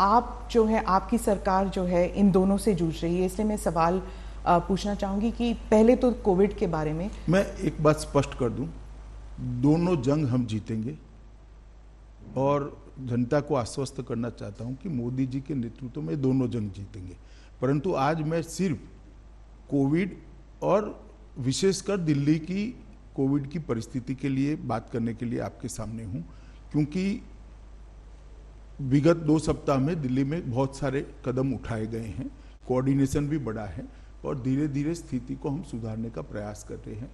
आप जो है आपकी सरकार जो है इन दोनों से जूझ रही है इसलिए मैं सवाल पूछना चाहूंगी कि पहले तो कोविड के बारे में मैं एक बात स्पष्ट कर दूं दोनों जंग हम जीतेंगे और जनता को आश्वस्त करना चाहता हूं कि मोदी जी के नेतृत्व में दोनों जंग जीतेंगे परंतु आज मैं सिर्फ कोविड और विशेषकर दिल्ली की कोविड की परिस्थिति के लिए बात करने के लिए आपके सामने हूं क्योंकि विगत दो सप्ताह में दिल्ली में बहुत सारे कदम उठाए गए हैं कोऑर्डिनेशन भी बढ़ा है और धीरे धीरे स्थिति को हम सुधारने का प्रयास कर रहे हैं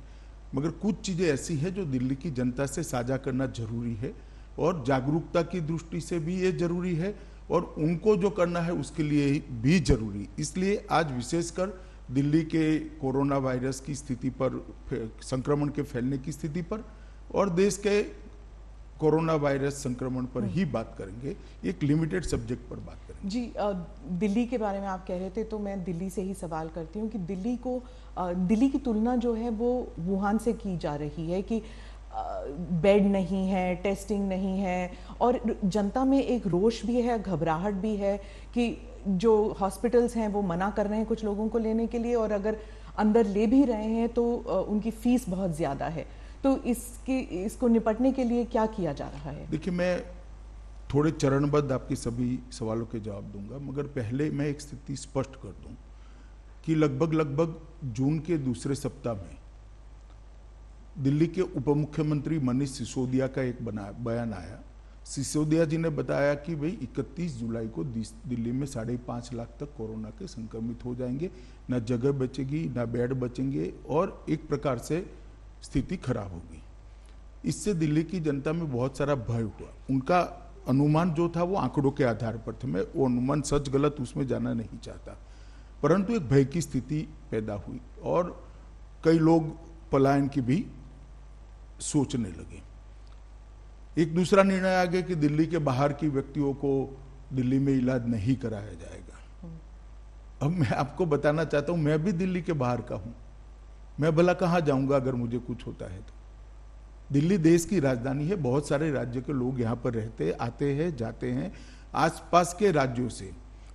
मगर कुछ चीज़ें ऐसी हैं जो दिल्ली की जनता से साझा करना जरूरी है और जागरूकता की दृष्टि से भी ये जरूरी है और उनको जो करना है उसके लिए भी जरूरी इसलिए आज विशेषकर दिल्ली के कोरोना वायरस की स्थिति पर संक्रमण के फैलने की स्थिति पर और देश के कोरोना वायरस संक्रमण पर ही बात करेंगे एक लिमिटेड सब्जेक्ट पर बात करेंगे जी दिल्ली के बारे में आप कह रहे थे तो मैं दिल्ली से ही सवाल करती हूँ कि दिल्ली को दिल्ली की तुलना जो है वो वुहान से की जा रही है कि बेड नहीं है टेस्टिंग नहीं है और जनता में एक रोष भी है घबराहट भी है कि जो हॉस्पिटल्स हैं वो मना कर रहे हैं कुछ लोगों को लेने के लिए और अगर अंदर ले भी रहे हैं तो उनकी फ़ीस बहुत ज़्यादा है तो इसकी इसको निपटने के लिए क्या किया जा रहा है देखिए मैं थोड़े चरणबद्ध आपके सभी सवालों के जवाब दूंगा मगर पहले मैं एक स्थिति स्पष्ट कर दूं कि लगभग लगभग जून के दूसरे सप्ताह में दिल्ली के उप मुख्यमंत्री मनीष सिसोदिया का एक बना बयान आया सिसोदिया जी ने बताया कि भाई 31 जुलाई को दिल्ली में साढ़े पाँच लाख तक कोरोना के संक्रमित हो जाएंगे ना जगह बचेगी ना बेड बचेंगे और एक प्रकार से स्थिति खराब होगी इससे दिल्ली की जनता में बहुत सारा भय हुआ उनका अनुमान जो था वो आंकड़ों के आधार पर था मैं वो अनुमान सच गलत उसमें जाना नहीं चाहता परंतु एक भय की स्थिति पैदा हुई और कई लोग पलायन की भी सोचने लगे एक दूसरा निर्णय आ गया कि दिल्ली के बाहर की व्यक्तियों को दिल्ली में इलाज नहीं कराया जाएगा हम्म। अब मैं आपको बताना चाहता हूं मैं भी दिल्ली के बाहर का हूं मैं भला कहाँ जाऊंगा अगर मुझे कुछ होता है तो दिल्ली देश की राजधानी है बहुत सारे राज्य के लोग यहाँ पर रहते आते हैं जाते हैं आसपास के राज्यों से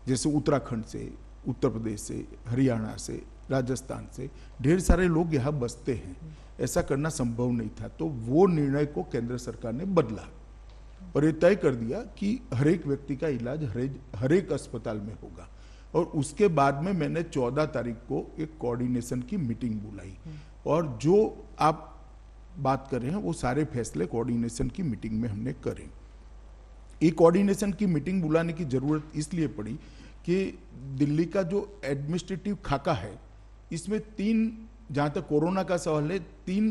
जैसे उत्तराखंड से उत्तर प्रदेश से हरियाणा से राजस्थान से ढेर सारे लोग यहाँ बसते हैं ऐसा करना संभव नहीं था तो वो निर्णय को केंद्र सरकार ने बदला और ये तय कर दिया कि हरेक व्यक्ति का इलाज हरेक हरेक अस्पताल में होगा और उसके बाद में मैंने 14 तारीख को एक कोऑर्डिनेशन की मीटिंग बुलाई और जो आप बात कर रहे हैं वो सारे फैसले कोऑर्डिनेशन की मीटिंग में हमने करें ये कोऑर्डिनेशन की मीटिंग बुलाने की ज़रूरत इसलिए पड़ी कि दिल्ली का जो एडमिनिस्ट्रेटिव खाका है इसमें तीन जहाँ तक कोरोना का सवाल है तीन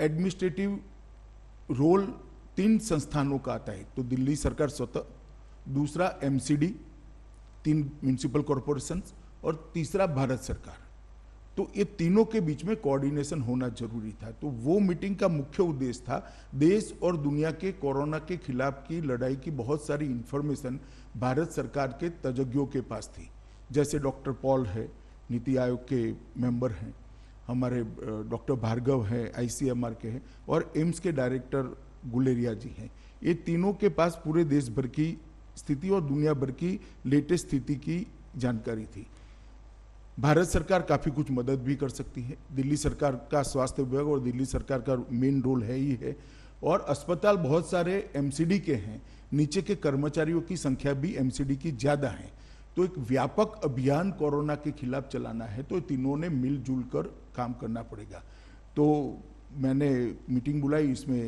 एडमिनिस्ट्रेटिव रोल तीन संस्थानों का आता है तो दिल्ली सरकार स्वतः दूसरा एमसीडी तीन म्यूनिसिपल कॉरपोरेशन और तीसरा भारत सरकार तो ये तीनों के बीच में कोऑर्डिनेशन होना जरूरी था तो वो मीटिंग का मुख्य उद्देश्य था देश और दुनिया के कोरोना के खिलाफ की लड़ाई की बहुत सारी इन्फॉर्मेशन भारत सरकार के तजज्ञों के पास थी जैसे डॉक्टर पॉल है नीति आयोग के मेंबर हैं हमारे डॉक्टर भार्गव हैं आईसीएमआर के हैं और एम्स के डायरेक्टर गुलेरिया जी हैं ये तीनों के पास पूरे देश भर की स्थिति और दुनिया भर की लेटेस्ट स्थिति की जानकारी थी भारत सरकार काफ़ी कुछ मदद भी कर सकती है दिल्ली सरकार का स्वास्थ्य विभाग और दिल्ली सरकार का मेन रोल है ही है और अस्पताल बहुत सारे एमसीडी के हैं नीचे के कर्मचारियों की संख्या भी एमसीडी की ज़्यादा है तो एक व्यापक अभियान कोरोना के खिलाफ चलाना है तो तीनों ने मिलजुल कर काम करना पड़ेगा तो मैंने मीटिंग बुलाई इसमें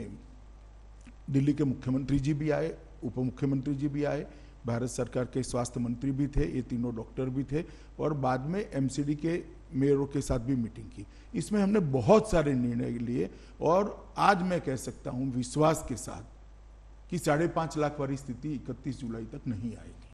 दिल्ली के मुख्यमंत्री जी भी आए उप मुख्यमंत्री जी भी आए भारत सरकार के स्वास्थ्य मंत्री भी थे ये तीनों डॉक्टर भी थे और बाद में एमसीडी के मेयरों के साथ भी मीटिंग की इसमें हमने बहुत सारे निर्णय लिए और आज मैं कह सकता हूँ विश्वास के साथ कि साढ़े पाँच लाख वाली स्थिति इकतीस जुलाई तक नहीं आएगी